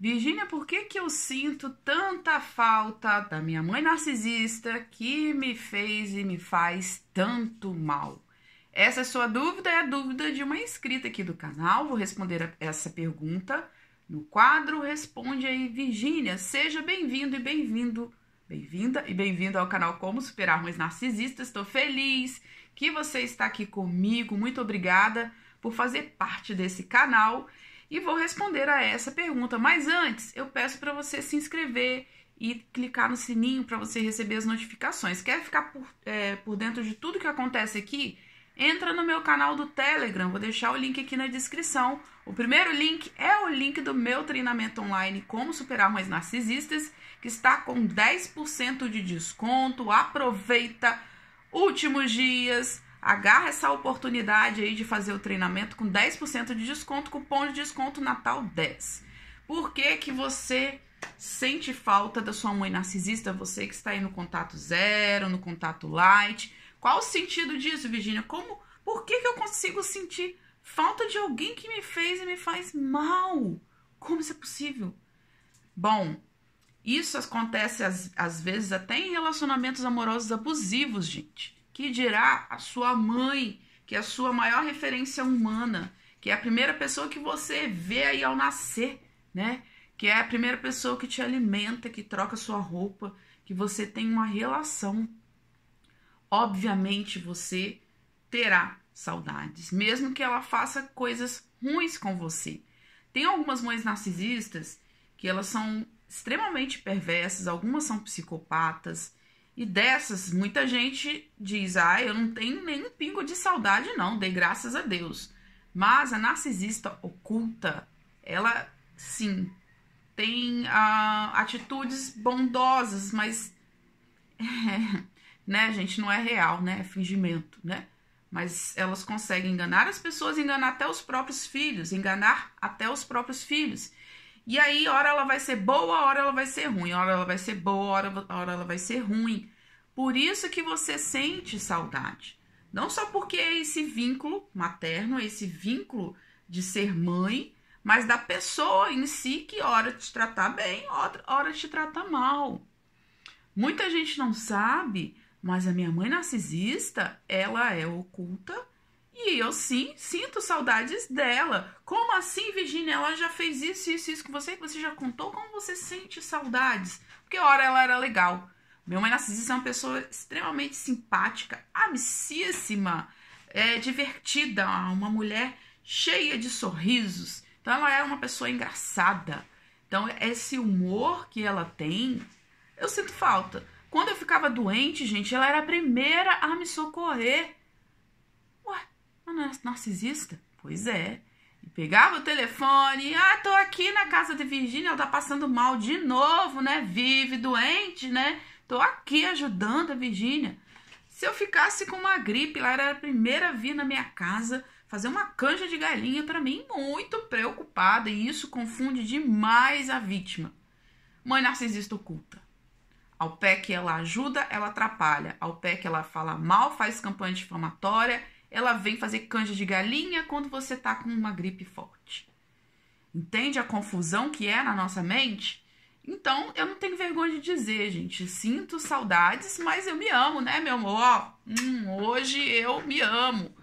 Virgínia, por que, que eu sinto tanta falta da minha mãe narcisista que me fez e me faz tanto mal? Essa é sua dúvida é a dúvida de uma inscrita aqui do canal. Vou responder essa pergunta no quadro Responde aí, Virgínia. Seja bem-vindo e bem-vindo, bem-vinda e bem-vindo ao canal Como Superar Mães Narcisistas. Estou feliz que você está aqui comigo. Muito obrigada por fazer parte desse canal e vou responder a essa pergunta. Mas antes, eu peço para você se inscrever e clicar no sininho para você receber as notificações. Quer ficar por, é, por dentro de tudo que acontece aqui? Entra no meu canal do Telegram, vou deixar o link aqui na descrição. O primeiro link é o link do meu treinamento online Como Superar Mães Narcisistas, que está com 10% de desconto. Aproveita! Últimos dias! Agarra essa oportunidade aí de fazer o treinamento com 10% de desconto, cupom de desconto Natal 10. Por que, que você sente falta da sua mãe narcisista? Você que está aí no contato zero, no contato light. Qual o sentido disso, Virginia? Como, por que, que eu consigo sentir falta de alguém que me fez e me faz mal? Como isso é possível? Bom, isso acontece às, às vezes até em relacionamentos amorosos abusivos, gente. Que dirá a sua mãe, que é a sua maior referência humana, que é a primeira pessoa que você vê aí ao nascer, né? Que é a primeira pessoa que te alimenta, que troca sua roupa, que você tem uma relação. Obviamente você terá saudades, mesmo que ela faça coisas ruins com você. Tem algumas mães narcisistas que elas são extremamente perversas, algumas são psicopatas, e dessas, muita gente diz: ah, eu não tenho nenhum pingo de saudade, não, dei graças a Deus. Mas a narcisista oculta, ela sim tem ah, atitudes bondosas, mas é, né, gente, não é real, né? É fingimento, né? Mas elas conseguem enganar as pessoas, enganar até os próprios filhos, enganar até os próprios filhos. E aí, hora ela vai ser boa, hora ela vai ser ruim, hora ela vai ser boa, hora, hora ela vai ser ruim. Por isso que você sente saudade. Não só porque é esse vínculo materno, é esse vínculo de ser mãe, mas da pessoa em si que hora te tratar bem, hora te trata mal. Muita gente não sabe, mas a minha mãe narcisista, ela é oculta e eu sim sinto saudades dela. Como assim, Virginia? Ela já fez isso, isso, isso com você? Você já contou como você sente saudades? Porque, ora, ela era legal. Minha mãe narcisista é uma pessoa extremamente simpática, amicíssima, é, divertida, uma mulher cheia de sorrisos. Então, ela era uma pessoa engraçada. Então, esse humor que ela tem, eu sinto falta. Quando eu ficava doente, gente, ela era a primeira a me socorrer narcisista? Pois é. E pegava o telefone, ah, tô aqui na casa de Virgínia, ela tá passando mal de novo, né? Vive doente, né? Tô aqui ajudando a Virgínia. Se eu ficasse com uma gripe, lá era a primeira a vir na minha casa fazer uma canja de galinha para mim, muito preocupada, e isso confunde demais a vítima. Mãe narcisista oculta. Ao pé que ela ajuda, ela atrapalha. Ao pé que ela fala mal, faz campanha difamatória ela vem fazer canja de galinha quando você tá com uma gripe forte. Entende a confusão que é na nossa mente? Então, eu não tenho vergonha de dizer, gente. Sinto saudades, mas eu me amo, né, meu amor? Ó, hum, hoje eu me amo.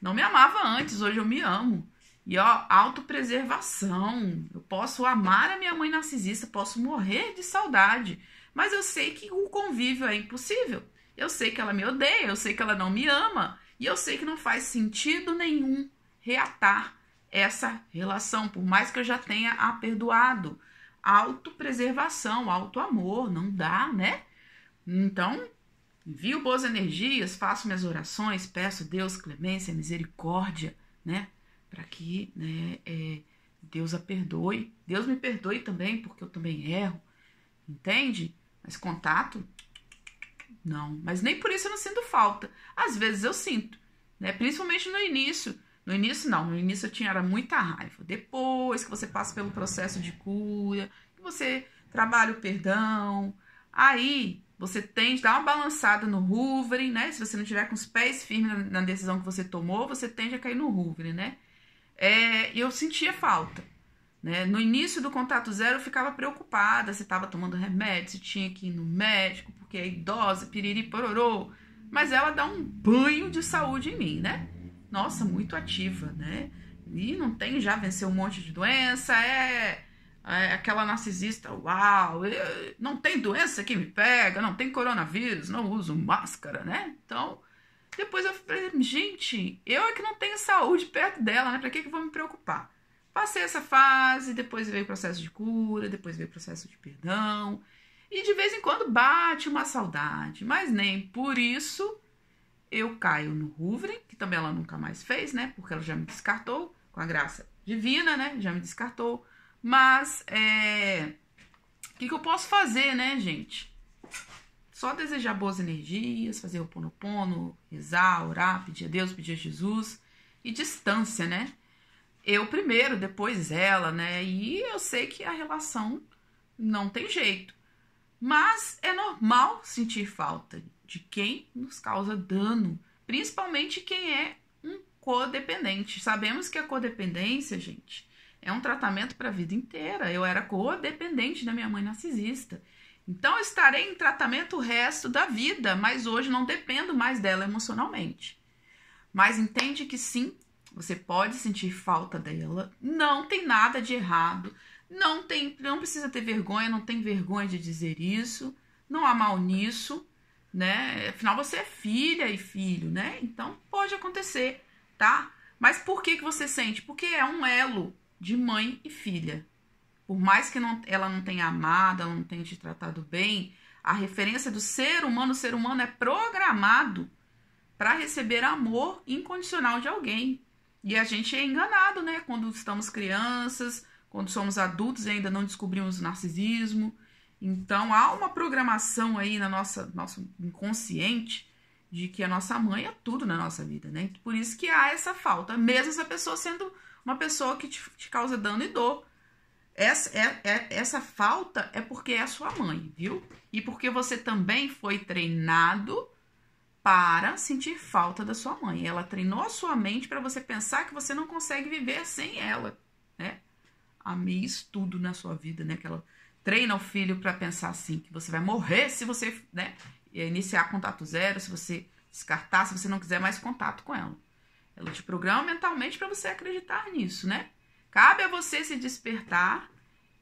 Não me amava antes, hoje eu me amo. E ó, autopreservação. Eu posso amar a minha mãe narcisista, posso morrer de saudade, mas eu sei que o convívio é impossível. Eu sei que ela me odeia, eu sei que ela não me ama. E eu sei que não faz sentido nenhum reatar essa relação, por mais que eu já tenha a perdoado. Autopreservação, auto-amor, não dá, né? Então, envio boas energias, faço minhas orações, peço Deus clemência, misericórdia, né? Para que né, é, Deus a perdoe, Deus me perdoe também, porque eu também erro, entende? Mas contato não, mas nem por isso eu não sinto falta. Às vezes eu sinto, né? Principalmente no início. No início, não. No início eu tinha era muita raiva. Depois que você passa pelo processo de cura, que você trabalha o perdão, aí você tende a dar uma balançada no hoovering, né? Se você não tiver com os pés firmes na decisão que você tomou, você tende a cair no hoovering, né? É, eu sentia falta. Né? No início do contato zero, eu ficava preocupada se estava tomando remédio, se tinha que ir no médico, porque é idosa, piriri, pororô. Mas ela dá um banho de saúde em mim, né? Nossa, muito ativa, né? E não tem, já venceu um monte de doença, é, é aquela narcisista, uau, é, não tem doença que me pega, não tem coronavírus, não uso máscara, né? Então, depois eu falei, gente, eu é que não tenho saúde perto dela, né? Pra que, que eu vou me preocupar? Passei essa fase, depois veio o processo de cura, depois veio o processo de perdão. E de vez em quando bate uma saudade, mas nem por isso eu caio no Hoovering, que também ela nunca mais fez, né? Porque ela já me descartou, com a graça divina, né? Já me descartou. Mas é. O que, que eu posso fazer, né, gente? Só desejar boas energias, fazer o pono, rezar, orar, pedir a Deus, pedir a Jesus. E distância, né? eu primeiro, depois ela, né? E eu sei que a relação não tem jeito. Mas é normal sentir falta de quem nos causa dano, principalmente quem é um codependente. Sabemos que a codependência, gente, é um tratamento para a vida inteira. Eu era codependente da minha mãe narcisista. Então eu estarei em tratamento o resto da vida, mas hoje não dependo mais dela emocionalmente. Mas entende que sim, você pode sentir falta dela, não tem nada de errado, não tem, não precisa ter vergonha, não tem vergonha de dizer isso, não há mal nisso, né? Afinal você é filha e filho, né? Então pode acontecer, tá? Mas por que que você sente? Porque é um elo de mãe e filha. Por mais que não, ela não tenha amado, ela não tenha te tratado bem, a referência do ser humano, o ser humano é programado para receber amor incondicional de alguém. E a gente é enganado, né? Quando estamos crianças, quando somos adultos e ainda não descobrimos o narcisismo. Então há uma programação aí na nossa nosso inconsciente de que a nossa mãe é tudo na nossa vida, né? Por isso que há essa falta, mesmo essa pessoa sendo uma pessoa que te, te causa dano e dor. Essa, é, é, essa falta é porque é sua mãe, viu? E porque você também foi treinado para sentir falta da sua mãe. Ela treinou a sua mente para você pensar que você não consegue viver sem ela, né? Ame tudo na sua vida, né? Que ela treina o filho para pensar assim, que você vai morrer se você, né, é, iniciar contato zero, se você descartar, se você não quiser mais contato com ela. Ela te programa mentalmente para você acreditar nisso, né? Cabe a você se despertar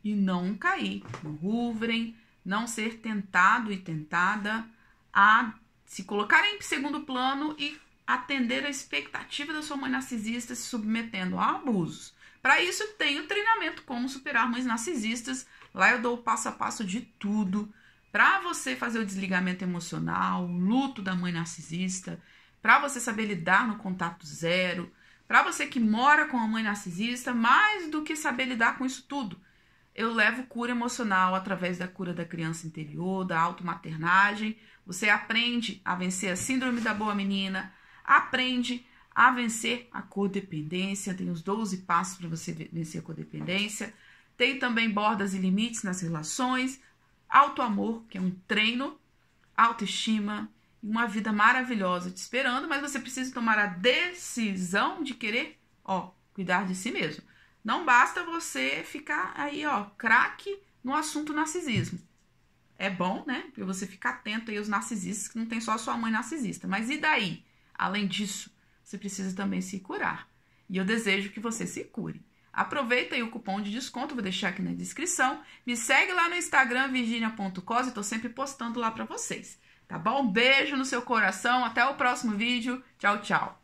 e não cair no ruvrem, não ser tentado e tentada a se colocar em segundo plano e atender a expectativa da sua mãe narcisista se submetendo a abusos. Para isso, tem o treinamento Como Superar Mães Narcisistas. Lá eu dou o passo a passo de tudo para você fazer o desligamento emocional, o luto da mãe narcisista, para você saber lidar no contato zero, para você que mora com a mãe narcisista, mais do que saber lidar com isso tudo, eu levo cura emocional através da cura da criança interior, da automaternagem. Você aprende a vencer a síndrome da boa menina, aprende a vencer a codependência. Tem os 12 passos para você vencer a codependência. Tem também bordas e limites nas relações, autoamor, que é um treino, autoestima e uma vida maravilhosa te esperando, mas você precisa tomar a decisão de querer, ó, cuidar de si mesmo. Não basta você ficar aí, ó, craque no assunto narcisismo. É bom, né? Porque você fica atento aí aos narcisistas, que não tem só a sua mãe narcisista. Mas e daí? Além disso, você precisa também se curar. E eu desejo que você se cure. Aproveita aí o cupom de desconto, vou deixar aqui na descrição. Me segue lá no Instagram, virginia.cos, estou sempre postando lá para vocês. Tá bom? Um beijo no seu coração, até o próximo vídeo. Tchau, tchau.